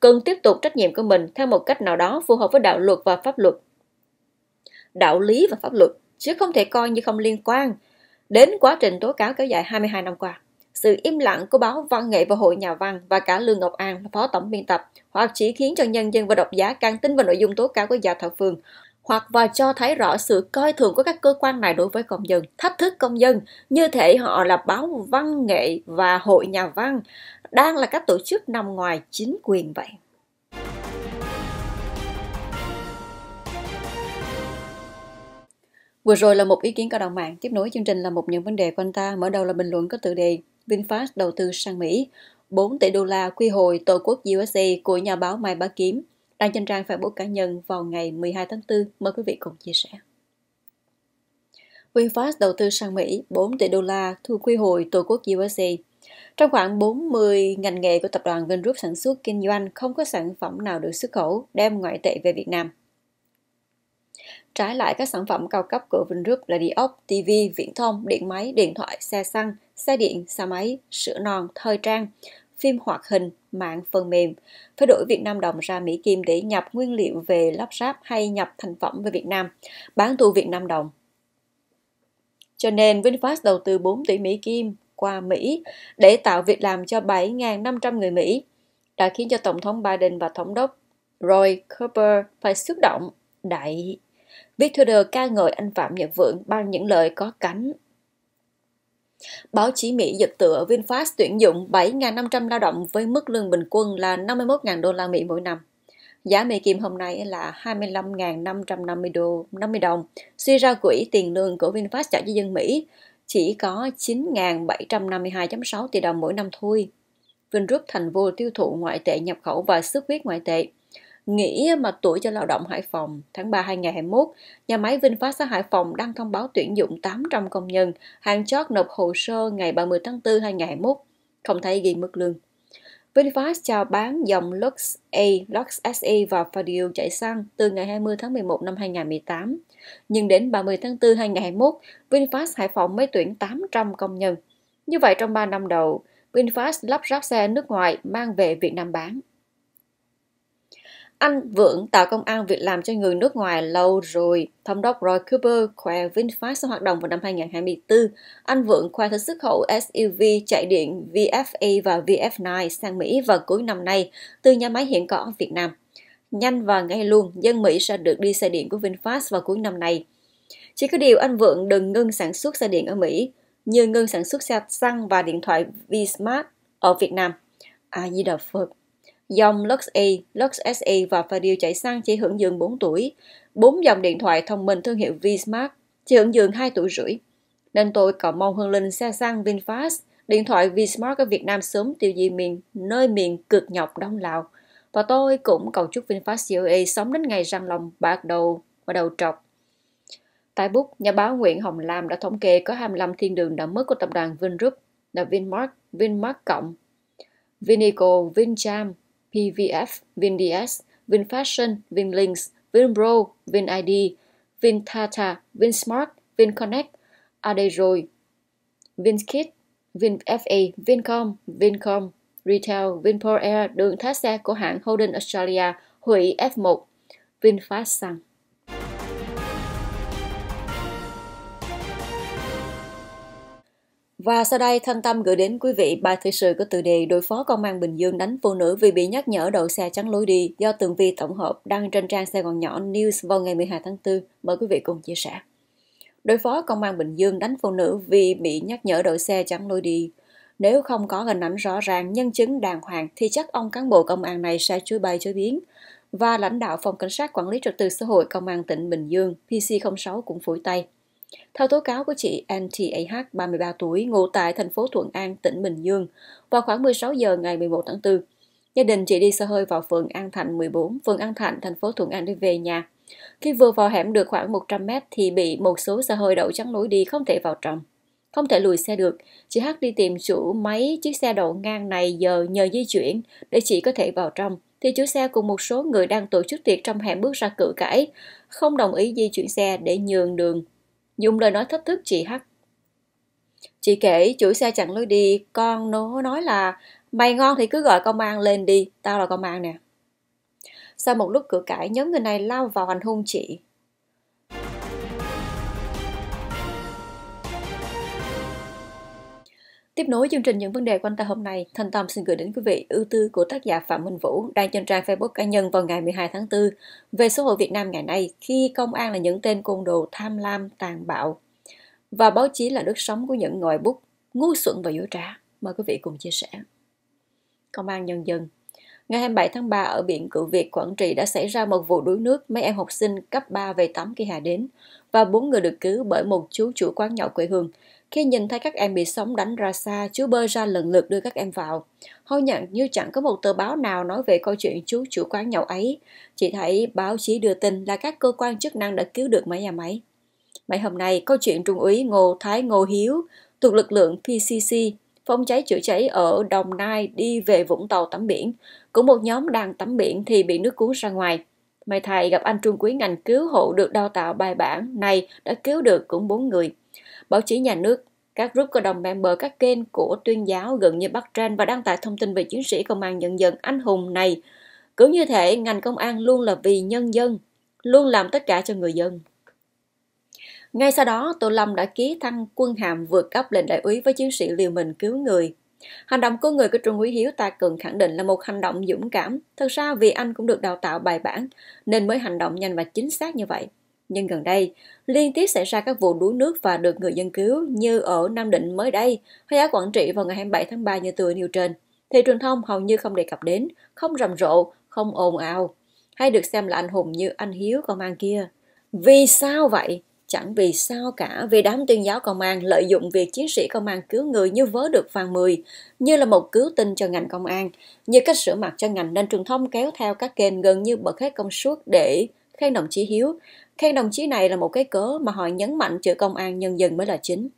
cần tiếp tục trách nhiệm của mình theo một cách nào đó phù hợp với đạo luật và pháp luật. Đạo lý và pháp luật chứ không thể coi như không liên quan đến quá trình tố cáo kéo dài 22 năm qua. Sự im lặng của báo Văn nghệ và Hội Nhà văn và cả Lương Ngọc An, phó tổng biên tập, hoặc chỉ khiến cho nhân dân và độc giả càng tin vào nội dung tố cáo của Dạ Thảo Phương, hoặc và cho thấy rõ sự coi thường của các cơ quan này đối với công dân, thách thức công dân, như thể họ là báo văn nghệ và hội nhà văn, đang là các tổ chức nằm ngoài chính quyền vậy. Vừa rồi là một ý kiến cộng đồng mạng, tiếp nối chương trình là một những vấn đề quanh ta, mở đầu là bình luận có tựa đề VinFast đầu tư sang Mỹ, 4 tỷ đô la quy hồi tổ quốc USA của nhà báo Mai Bá Kiếm, đăng trên trang Facebook cá nhân vào ngày 12 tháng 4. Mời quý vị cùng chia sẻ. VinFast đầu tư sang Mỹ 4 tỷ đô la thu quy hồi Tổ quốc USA. Trong khoảng 40 ngành nghề của tập đoàn Vingroup sản xuất kinh doanh không có sản phẩm nào được xuất khẩu đem ngoại tệ về Việt Nam. Trái lại các sản phẩm cao cấp của Vingroup là địa ốc, TV, viễn thông, điện máy, điện thoại, xe xăng, xe điện, xe máy, sữa non, thời trang, phim hoạt hình, mạng phần mềm, phải đổi Việt Nam đồng ra Mỹ Kim để nhập nguyên liệu về lắp ráp hay nhập thành phẩm về Việt Nam, bán thu Việt Nam đồng. Cho nên VinFast đầu tư 4 tỷ Mỹ Kim qua Mỹ để tạo việc làm cho 7.500 người Mỹ, đã khiến cho Tổng thống Biden và Thống đốc Roy Cooper phải xúc động, đại Viết Twitter ca ngợi anh Phạm Nhật Vượng bằng những lời có cánh Báo chí Mỹ giật tựa VinFast tuyển dụng 7.500 lao động với mức lương bình quân là 51.000 đô la Mỹ mỗi năm. Giá mì Kim hôm nay là 25.550 đô 50 đồng, suy ra quỹ tiền lương của VinFast trả cho dân Mỹ chỉ có 9.752.6 tỷ đồng mỗi năm thôi. Vingroup thành vô tiêu thụ ngoại tệ nhập khẩu và xuất huyết ngoại tệ – nghỉ à, mà tuổi cho lao động Hải Phòng tháng 3 2021, nhà máy VinFast ở Hải Phòng đăng thông báo tuyển dụng 800 công nhân, hàng chót nộp hồ sơ ngày 30 tháng 4 2021, không thấy ghi mức lương. VinFast chào bán dòng Lux A, Lux SE và Fadil chạy xăng từ ngày 20 tháng 11 năm 2018. Nhưng đến 30 tháng 4 2021, VinFast Hải Phòng mới tuyển 800 công nhân. Như vậy trong 3 năm đầu, VinFast lắp ráp xe nước ngoài mang về Việt Nam bán. Anh Vượng tạo công an việc làm cho người nước ngoài lâu rồi. Thống đốc Roy Cooper khoe VinFast sẽ hoạt động vào năm 2024. Anh Vượng khoe sẽ xuất khẩu SUV chạy điện VFA và VF9 sang Mỹ vào cuối năm nay từ nhà máy hiện có ở Việt Nam. Nhanh và ngay luôn, dân Mỹ sẽ được đi xe điện của VinFast vào cuối năm nay. Chỉ có điều anh Vượng đừng ngưng sản xuất xe điện ở Mỹ, như ngưng sản xuất xe xăng và điện thoại VSmart ở Việt Nam. À, di đà Phật dòng Lux E, Lux SE và Fadil chạy xăng chỉ hưởng dương 4 tuổi, bốn dòng điện thoại thông minh thương hiệu Vsmart chỉ hưởng dương 2 tuổi rưỡi. Nên tôi cầu mong hơn Linh xe xăng VinFast, điện thoại Vsmart ở Việt Nam sớm tiêu diệt miền, nơi miền cực nhọc đông Lào. Và tôi cũng cầu chúc VinFast COE sống đến ngày răng lòng bạc đầu và đầu trọc. Tại bút nhà báo Nguyễn Hồng Lam đã thống kê có 25 thiên đường đã mất của tập đoàn Vingroup là Vinmark, Vinmark Cộng, Vinico, Vincham, PVF, VinDS, VinFashion, VinLinks, VinPro, VinID, VinTata, VinSmart, VinConnect, à VinKit, VinFA, Vincom, Vincom, Retail, Vinpro Air, đường thá xe của hãng Holden Australia, hủy F1, VinFast Sun. Và sau đây, Thanh Tâm gửi đến quý vị bài thời sự có tựa đề đối phó công an Bình Dương đánh phụ nữ vì bị nhắc nhở đậu xe chắn lối đi do tường vi tổng hợp đăng trên trang Sài Gòn Nhỏ News vào ngày 12 tháng 4. Mời quý vị cùng chia sẻ. Đối phó công an Bình Dương đánh phụ nữ vì bị nhắc nhở đậu xe chắn lối đi. Nếu không có hình ảnh rõ ràng, nhân chứng đàng hoàng thì chắc ông cán bộ công an này sẽ chối bay chối biến. Và lãnh đạo Phòng Cảnh sát Quản lý Trật tự Xã hội Công an tỉnh Bình Dương PC06 cũng phủi tay. Theo tố cáo của chị NTAH, 33 tuổi, ngụ tại thành phố Thuận An, tỉnh Bình Dương, vào khoảng 16 giờ ngày 11 tháng 4, gia đình chị đi xe hơi vào phường An Thạnh 14, phường An Thạnh, thành phố Thuận An để về nhà. Khi vừa vào hẻm được khoảng 100 mét thì bị một số xe hơi đậu chắn lối đi không thể vào trong. Không thể lùi xe được, chị H đi tìm chủ máy chiếc xe đậu ngang này giờ nhờ di chuyển để chị có thể vào trong. Thì chủ xe cùng một số người đang tổ chức tiệc trong hẻm bước ra cự cãi, không đồng ý di chuyển xe để nhường đường dùng lời nói thách thức chị H. Chị kể chuỗi xe chặn lối đi, con nó nói là mày ngon thì cứ gọi công an lên đi, tao là công an nè. Sau một lúc cửa cãi, nhóm người này lao vào hành hung chị, Tiếp nối chương trình những vấn đề quanh ta hôm nay, Thanh Tâm xin gửi đến quý vị ưu tư của tác giả Phạm Minh Vũ đang trên trang Facebook cá nhân vào ngày 12 tháng 4 về số hội Việt Nam ngày nay khi công an là những tên côn đồ tham lam, tàn bạo và báo chí là đất sống của những ngòi bút ngu xuẩn và dối trá. Mời quý vị cùng chia sẻ. Công an Nhân dân Ngày 27 tháng 3 ở biển Cửu Việt, Quảng Trị đã xảy ra một vụ đuối nước mấy em học sinh cấp 3 về tắm khi hà đến và bốn người được cứu bởi một chú chủ quán nhậu quê hương – khi nhìn thấy các em bị sóng đánh ra xa, chú bơi ra lần lượt đưa các em vào. Hôi nhận như chẳng có một tờ báo nào nói về câu chuyện chú chủ quán nhậu ấy. Chỉ thấy báo chí đưa tin là các cơ quan chức năng đã cứu được mấy nhà máy. Mấy hôm nay, câu chuyện Trung úy Ngô Thái Ngô Hiếu thuộc lực lượng PCC phòng cháy chữa cháy ở Đồng Nai đi về Vũng Tàu tắm biển. Cũng một nhóm đang tắm biển thì bị nước cuốn ra ngoài. May thầy gặp anh Trung Quý ngành cứu hộ được đào tạo bài bản này đã cứu được cũng bốn người báo chí nhà nước, các group cộng đồng member các kênh của tuyên giáo gần như bắt trend và đăng tải thông tin về chiến sĩ công an nhân dân anh hùng này. Cứ như thể ngành công an luôn là vì nhân dân, luôn làm tất cả cho người dân. Ngay sau đó, Tô Lâm đã ký thăng quân hàm vượt cấp lên đại úy với chiến sĩ liều mình cứu người. Hành động của người của Trung úy Hiếu ta cần khẳng định là một hành động dũng cảm. Thật ra vì anh cũng được đào tạo bài bản nên mới hành động nhanh và chính xác như vậy nhưng gần đây liên tiếp xảy ra các vụ đuối nước và được người dân cứu như ở Nam Định mới đây hay ở Quảng Trị vào ngày 27 tháng 3 như tôi nêu trên, thì truyền thông hầu như không đề cập đến, không rầm rộ, không ồn ào, hay được xem là anh hùng như anh Hiếu công an kia. Vì sao vậy? Chẳng vì sao cả vì đám tuyên giáo công an lợi dụng việc chiến sĩ công an cứu người như vớ được vàng mười, như là một cứu tinh cho ngành công an, như cách sửa mặt cho ngành nên truyền thông kéo theo các kênh gần như bật hết công suất để khen đồng chí Hiếu. Khen đồng chí này là một cái cớ mà họ nhấn mạnh chữ công an nhân dân mới là chính.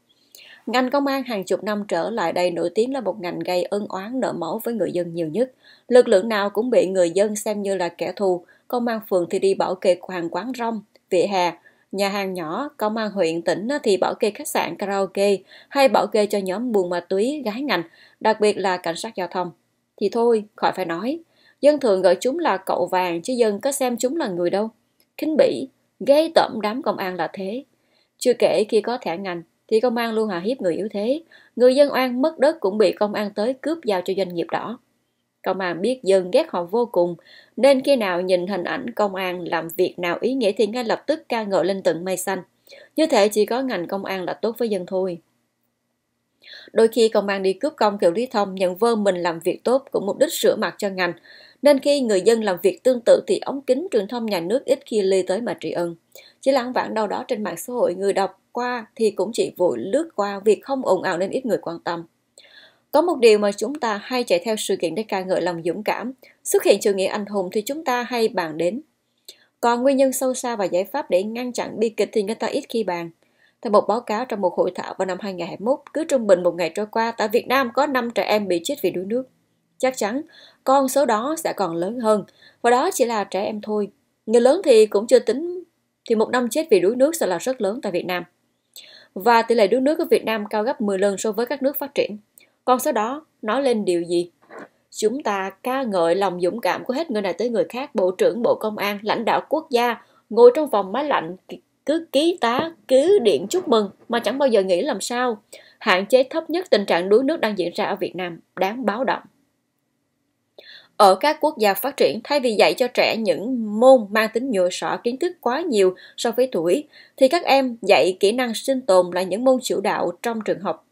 Ngành công an hàng chục năm trở lại đây nổi tiếng là một ngành gây ân oán nợ máu với người dân nhiều nhất. Lực lượng nào cũng bị người dân xem như là kẻ thù, công an phường thì đi bảo kê hàng quán rong, vỉa hè, nhà hàng nhỏ, công an huyện tỉnh thì bảo kê khách sạn karaoke hay bảo kê cho nhóm buôn ma túy, gái ngành, đặc biệt là cảnh sát giao thông. Thì thôi, khỏi phải nói. Dân thường gọi chúng là cậu vàng chứ dân có xem chúng là người đâu khinh bỉ, gây tẩm đám công an là thế. Chưa kể khi có thẻ ngành thì công an luôn hà hiếp người yếu thế, người dân oan mất đất cũng bị công an tới cướp giao cho doanh nghiệp đỏ. Công an biết dân ghét họ vô cùng, nên khi nào nhìn hình ảnh công an làm việc nào ý nghĩa thì ngay lập tức ca ngợi lên tận mây xanh. Như thể chỉ có ngành công an là tốt với dân thôi. Đôi khi công an đi cướp công kiểu lý thông nhận vơ mình làm việc tốt cũng mục đích sửa mặt cho ngành, nên khi người dân làm việc tương tự thì ống kính truyền thông nhà nước ít khi lê tới mà tri ân. Chỉ lãng vãng đâu đó trên mạng xã hội người đọc qua thì cũng chỉ vội lướt qua việc không ồn ào nên ít người quan tâm. Có một điều mà chúng ta hay chạy theo sự kiện để ca ngợi lòng dũng cảm, xuất hiện chủ nghĩa anh hùng thì chúng ta hay bàn đến. Còn nguyên nhân sâu xa và giải pháp để ngăn chặn bi kịch thì người ta ít khi bàn. Theo một báo cáo trong một hội thảo vào năm 2021, cứ trung bình một ngày trôi qua, tại Việt Nam có 5 trẻ em bị chết vì đuối nước chắc chắn con số đó sẽ còn lớn hơn và đó chỉ là trẻ em thôi người lớn thì cũng chưa tính thì một năm chết vì đuối nước sẽ là rất lớn tại Việt Nam và tỷ lệ đuối nước ở Việt Nam cao gấp 10 lần so với các nước phát triển con số đó nói lên điều gì chúng ta ca ngợi lòng dũng cảm của hết người này tới người khác bộ trưởng bộ công an lãnh đạo quốc gia ngồi trong vòng máy lạnh cứ ký tá cứ điện chúc mừng mà chẳng bao giờ nghĩ làm sao hạn chế thấp nhất tình trạng đuối nước đang diễn ra ở Việt Nam đáng báo động ở các quốc gia phát triển thay vì dạy cho trẻ những môn mang tính nhồi sọ kiến thức quá nhiều so với tuổi thì các em dạy kỹ năng sinh tồn là những môn chủ đạo trong trường học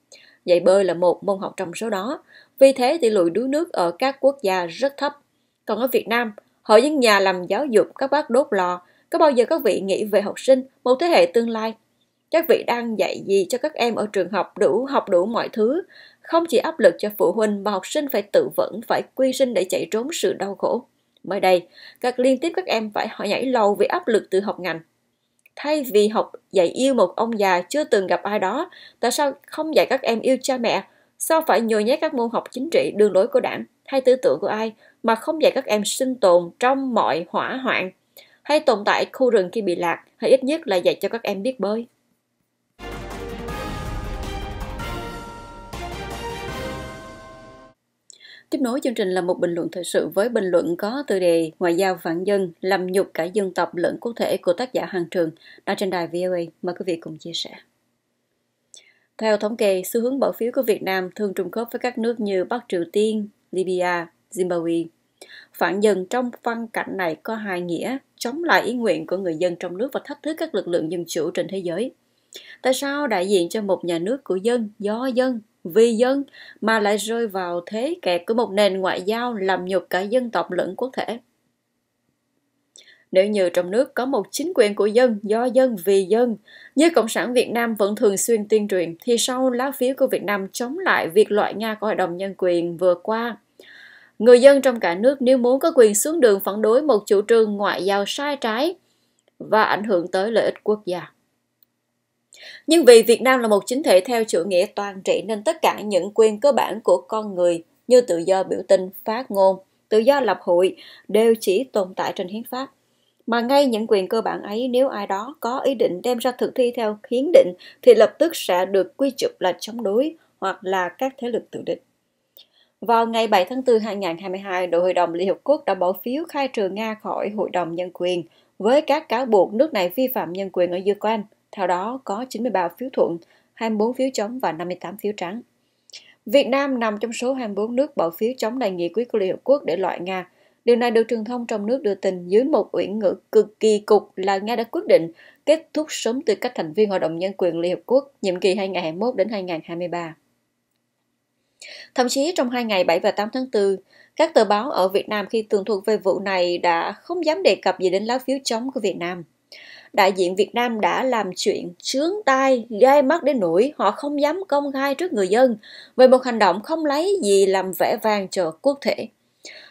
dạy bơi là một môn học trong số đó vì thế tỷ lệ đuối nước ở các quốc gia rất thấp còn ở việt nam hội những nhà làm giáo dục các bác đốt lò có bao giờ các vị nghĩ về học sinh một thế hệ tương lai các vị đang dạy gì cho các em ở trường học đủ học đủ mọi thứ không chỉ áp lực cho phụ huynh mà học sinh phải tự vẫn phải quy sinh để chạy trốn sự đau khổ. Mới đây, các liên tiếp các em phải họ nhảy lầu vì áp lực từ học ngành. Thay vì học dạy yêu một ông già chưa từng gặp ai đó, tại sao không dạy các em yêu cha mẹ? Sao phải nhồi nhét các môn học chính trị, đường lối của đảng hay tư tưởng của ai mà không dạy các em sinh tồn trong mọi hỏa hoạn? Hay tồn tại khu rừng khi bị lạc, hay ít nhất là dạy cho các em biết bơi? Tiếp nối chương trình là một bình luận thời sự với bình luận có tựa đề Ngoại giao phản dân, làm nhục cả dân tộc lẫn quốc thể của tác giả Hàng Trường đang trên đài VOA. Mời quý vị cùng chia sẻ. Theo thống kê, xu hướng bỏ phiếu của Việt Nam thường trùng khớp với các nước như Bắc Triều Tiên, Libya, Zimbabwe. Phản dân trong văn cảnh này có hai nghĩa, chống lại ý nguyện của người dân trong nước và thách thức các lực lượng dân chủ trên thế giới. Tại sao đại diện cho một nhà nước của dân, do dân vì dân mà lại rơi vào thế kẹt của một nền ngoại giao làm nhục cả dân tộc lẫn quốc thể. Nếu như trong nước có một chính quyền của dân, do dân, vì dân, như Cộng sản Việt Nam vẫn thường xuyên tuyên truyền, thì sau lá phiếu của Việt Nam chống lại việc loại Nga của Hội đồng Nhân quyền vừa qua, người dân trong cả nước nếu muốn có quyền xuống đường phản đối một chủ trương ngoại giao sai trái và ảnh hưởng tới lợi ích quốc gia. Nhưng vì Việt Nam là một chính thể theo chủ nghĩa toàn trị nên tất cả những quyền cơ bản của con người như tự do biểu tình, phát ngôn, tự do lập hội đều chỉ tồn tại trên hiến pháp. Mà ngay những quyền cơ bản ấy nếu ai đó có ý định đem ra thực thi theo hiến định thì lập tức sẽ được quy chụp là chống đối hoặc là các thế lực tự địch. Vào ngày 7 tháng 4 2022, đội Hội đồng Liên Hợp Quốc đã bỏ phiếu khai trừ Nga khỏi Hội đồng Nhân quyền với các cáo buộc nước này vi phạm nhân quyền ở Ukraine theo đó có 93 phiếu thuận, 24 phiếu chống và 58 phiếu trắng. Việt Nam nằm trong số 24 nước bỏ phiếu chống đại nghị quyết của Liên Hợp Quốc để loại Nga. Điều này được truyền thông trong nước đưa tin dưới một uyển ngữ cực kỳ cục là Nga đã quyết định kết thúc sớm tư cách thành viên Hội đồng Nhân quyền Liên Hợp Quốc nhiệm kỳ 2021 đến 2023. Thậm chí trong hai ngày 7 và 8 tháng 4, các tờ báo ở Việt Nam khi tường thuật về vụ này đã không dám đề cập gì đến lá phiếu chống của Việt Nam đại diện Việt Nam đã làm chuyện sướng tai, gai mắt đến nỗi họ không dám công khai trước người dân về một hành động không lấy gì làm vẻ vang cho quốc thể.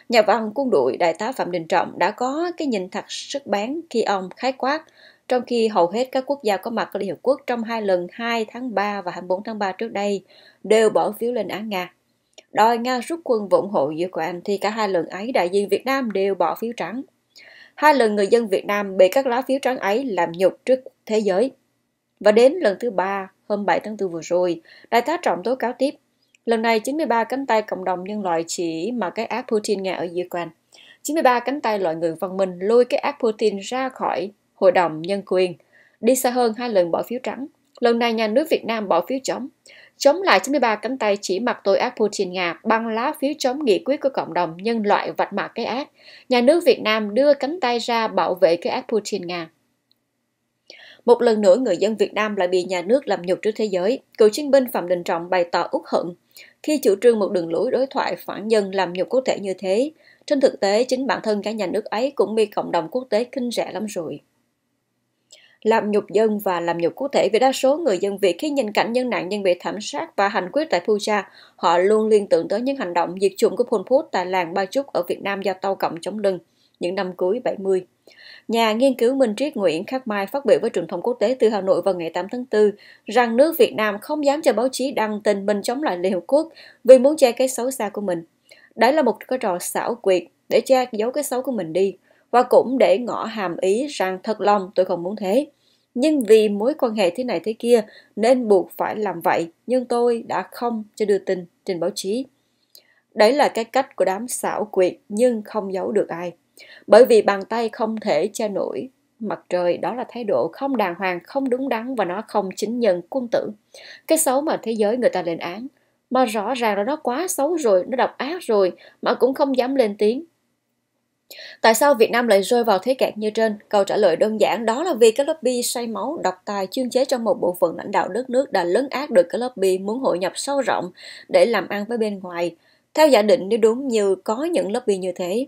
Nhà văn quân đội Đại tá Phạm Đình Trọng đã có cái nhìn thật sức bán khi ông khái quát trong khi hầu hết các quốc gia có mặt ở Liên Hợp Quốc trong hai lần 2 tháng 3 và 24 tháng 3 trước đây đều bỏ phiếu lên án Nga. Đòi Nga rút quân ủng hộ Ukraine thì cả hai lần ấy đại diện Việt Nam đều bỏ phiếu trắng. Hai lần người dân Việt Nam bị các lá phiếu trắng ấy làm nhục trước thế giới. Và đến lần thứ ba, hôm 7 tháng 4 vừa rồi, Đại tá Trọng tố cáo tiếp. Lần này 93 cánh tay cộng đồng nhân loại chỉ mà cái ác Putin nghe ở Ukraine. 93 cánh tay loại người văn minh lôi cái ác Putin ra khỏi Hội đồng Nhân quyền, đi xa hơn hai lần bỏ phiếu trắng. Lần này nhà nước Việt Nam bỏ phiếu chống. Chống lại 93 cánh tay chỉ mặt tội ác Putin Nga băng lá phiếu chống nghị quyết của cộng đồng nhân loại vạch mặt cái ác. Nhà nước Việt Nam đưa cánh tay ra bảo vệ cái ác Putin Nga. Một lần nữa người dân Việt Nam lại bị nhà nước làm nhục trước thế giới. Cựu chiến binh Phạm Đình Trọng bày tỏ uất hận khi chủ trương một đường lối đối thoại phản dân làm nhục quốc tế như thế. Trên thực tế, chính bản thân cả nhà nước ấy cũng bị cộng đồng quốc tế kinh rẻ lắm rồi làm nhục dân và làm nhục quốc thể vì đa số người dân Việt khi nhìn cảnh nhân nạn nhân bị thảm sát và hành quyết tại Puja, họ luôn liên tưởng tới những hành động diệt chủng của Pol Pot tại làng Ba Chúc ở Việt Nam do tàu cộng chống lưng những năm cuối 70. Nhà nghiên cứu Minh Triết Nguyễn Khắc Mai phát biểu với truyền thông quốc tế từ Hà Nội vào ngày 8 tháng 4 rằng nước Việt Nam không dám cho báo chí đăng tin mình chống lại Liên Hợp Quốc vì muốn che cái xấu xa của mình. Đấy là một cái trò xảo quyệt để che giấu cái xấu của mình đi và cũng để ngỏ hàm ý rằng thật lòng tôi không muốn thế. Nhưng vì mối quan hệ thế này thế kia nên buộc phải làm vậy, nhưng tôi đã không cho đưa tin trên báo chí. Đấy là cái cách của đám xảo quyệt nhưng không giấu được ai. Bởi vì bàn tay không thể che nổi mặt trời đó là thái độ không đàng hoàng, không đúng đắn và nó không chính nhân quân tử. Cái xấu mà thế giới người ta lên án, mà rõ ràng là nó quá xấu rồi, nó độc ác rồi mà cũng không dám lên tiếng Tại sao Việt Nam lại rơi vào thế kẹt như trên? Câu trả lời đơn giản đó là vì các lobby say máu, độc tài, chuyên chế trong một bộ phận lãnh đạo đất nước đã lấn át được các lobby muốn hội nhập sâu rộng để làm ăn với bên ngoài. Theo giả định nếu đúng như có những lobby như thế.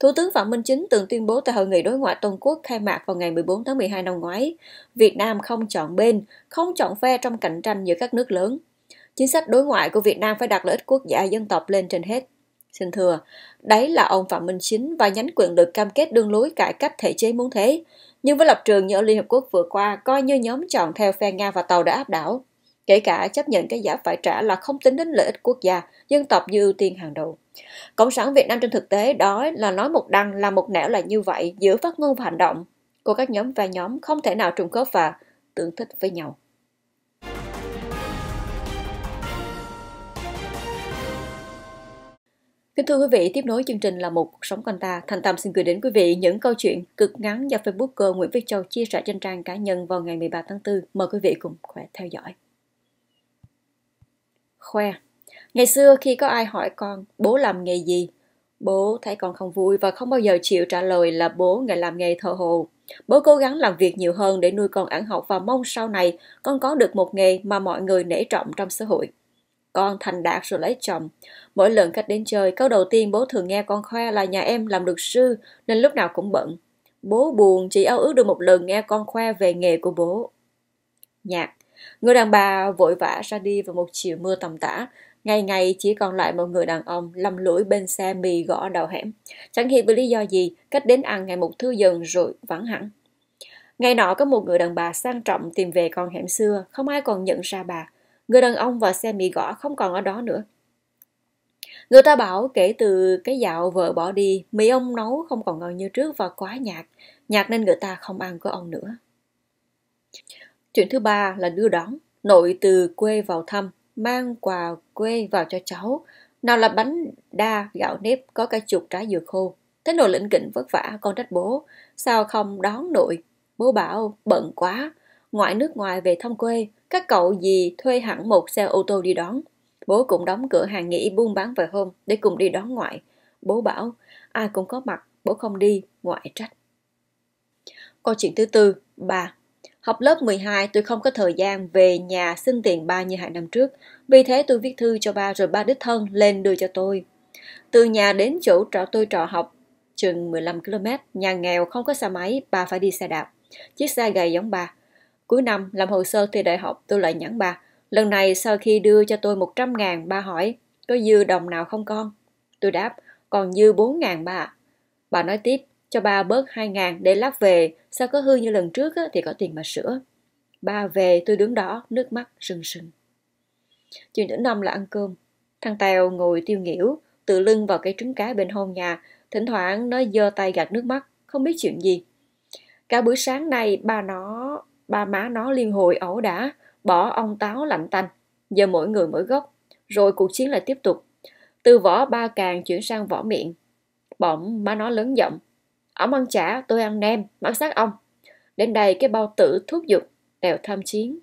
Thủ tướng Phạm Minh Chính từng tuyên bố tại hội nghị đối ngoại toàn quốc khai mạc vào ngày 14 tháng 12 năm ngoái, Việt Nam không chọn bên, không chọn phe trong cạnh tranh giữa các nước lớn. Chính sách đối ngoại của Việt Nam phải đặt lợi ích quốc gia dân tộc lên trên hết. Xin thưa, đấy là ông Phạm Minh Chính và nhánh quyền lực cam kết đương lối cải cách thể chế muốn thế. Nhưng với lập trường như ở Liên Hợp Quốc vừa qua, coi như nhóm chọn theo phe Nga và Tàu đã áp đảo. Kể cả chấp nhận cái giá phải trả là không tính đến lợi ích quốc gia, dân tộc như ưu tiên hàng đầu. Cộng sản Việt Nam trên thực tế đó là nói một đằng là một nẻo là như vậy giữa phát ngôn và hành động của các nhóm và nhóm không thể nào trùng khớp và tương thích với nhau. Kính thưa quý vị, tiếp nối chương trình là một cuộc sống quanh ta. Thành Tâm xin gửi đến quý vị những câu chuyện cực ngắn do Facebooker Nguyễn Viết Châu chia sẻ trên trang cá nhân vào ngày 13 tháng 4. Mời quý vị cùng khỏe theo dõi. Khoe Ngày xưa khi có ai hỏi con bố làm nghề gì, bố thấy con không vui và không bao giờ chịu trả lời là bố ngày làm nghề thợ hồ. Bố cố gắng làm việc nhiều hơn để nuôi con ăn học và mong sau này con có được một nghề mà mọi người nể trọng trong xã hội con thành đạt rồi lấy chồng. Mỗi lần khách đến chơi, câu đầu tiên bố thường nghe con khoe là nhà em làm được sư nên lúc nào cũng bận. Bố buồn chỉ ao ước được một lần nghe con khoe về nghề của bố. Nhạc Người đàn bà vội vã ra đi vào một chiều mưa tầm tã, ngày ngày chỉ còn lại một người đàn ông lầm lũi bên xe mì gõ đầu hẻm. Chẳng hiểu vì lý do gì, cách đến ăn ngày một thư dần rồi vắng hẳn. Ngày nọ có một người đàn bà sang trọng tìm về con hẻm xưa, không ai còn nhận ra bà người đàn ông và xe mì gõ không còn ở đó nữa. Người ta bảo kể từ cái dạo vợ bỏ đi, mì ông nấu không còn ngon như trước và quá nhạt, nhạt nên người ta không ăn của ông nữa. Chuyện thứ ba là đưa đón, nội từ quê vào thăm, mang quà quê vào cho cháu, nào là bánh đa, gạo nếp, có cả chuột trái dừa khô. Thế nội lĩnh kỉnh vất vả, con trách bố, sao không đón nội? Bố bảo, bận quá, ngoại nước ngoài về thăm quê, các cậu gì thuê hẳn một xe ô tô đi đón. Bố cũng đóng cửa hàng nghỉ buôn bán vài hôm để cùng đi đón ngoại. Bố bảo, ai cũng có mặt, bố không đi, ngoại trách. Câu chuyện thứ tư, bà. Học lớp 12 tôi không có thời gian về nhà xin tiền ba như hai năm trước, vì thế tôi viết thư cho ba rồi ba đích thân lên đưa cho tôi. Từ nhà đến chỗ trọ tôi trọ học, chừng 15 km, nhà nghèo không có xe máy, ba phải đi xe đạp. Chiếc xe gầy giống bà, Cuối năm, làm hồ sơ thi đại học, tôi lại nhắn bà. Lần này sau khi đưa cho tôi 100 ngàn, bà hỏi, có dư đồng nào không con? Tôi đáp, còn dư 4 ngàn bà. Bà nói tiếp, cho bà bớt 2 ngàn để lắp về, sao có hư như lần trước thì có tiền mà sửa. bà về tôi đứng đó, nước mắt rưng rưng. Chuyện thứ năm là ăn cơm. Thằng Tèo ngồi tiêu nghỉu, tự lưng vào cái trứng cá bên hôn nhà, thỉnh thoảng nó giơ tay gạt nước mắt, không biết chuyện gì. Cả buổi sáng nay bà nó ba má nó liên hồi ẩu đả, bỏ ông táo lạnh tanh, giờ mỗi người mỗi gốc rồi cuộc chiến lại tiếp tục. Từ võ ba càng chuyển sang võ miệng. Bỗng má nó lớn giọng, ông ăn chả, tôi ăn nem, mắm xác ông. Đến đây cái bao tử thuốc dục, đều tham chiến.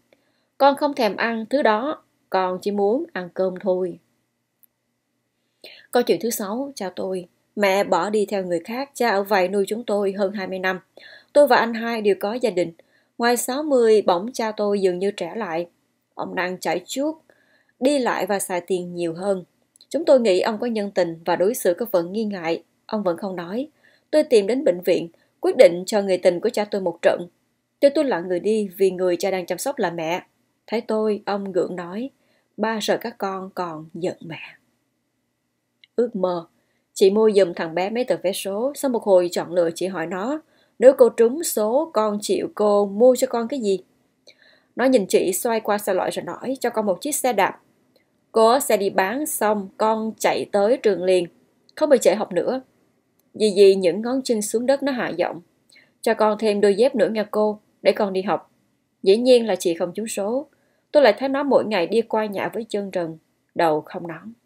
Con không thèm ăn thứ đó, con chỉ muốn ăn cơm thôi. Câu chuyện thứ sáu, chào tôi. Mẹ bỏ đi theo người khác, cha ở vậy nuôi chúng tôi hơn 20 năm. Tôi và anh hai đều có gia đình, Ngoài 60 bỗng cha tôi dường như trẻ lại. Ông đang chạy trước đi lại và xài tiền nhiều hơn. Chúng tôi nghĩ ông có nhân tình và đối xử có phần nghi ngại. Ông vẫn không nói. Tôi tìm đến bệnh viện, quyết định cho người tình của cha tôi một trận. Cho tôi lặng người đi vì người cha đang chăm sóc là mẹ. Thấy tôi, ông gượng nói, ba sợ các con còn giận mẹ. Ước mơ, chị mua giùm thằng bé mấy tờ vé số, sau một hồi chọn lựa chị hỏi nó, nếu cô trúng số, con chịu cô mua cho con cái gì? Nó nhìn chị xoay qua xa loại rồi nói cho con một chiếc xe đạp. Cô xe đi bán xong, con chạy tới trường liền. Không bị trễ học nữa. Dì dì những ngón chân xuống đất nó hạ giọng. Cho con thêm đôi dép nữa nha cô, để con đi học. Dĩ nhiên là chị không trúng số. Tôi lại thấy nó mỗi ngày đi qua nhà với chân rừng, đầu không nóng.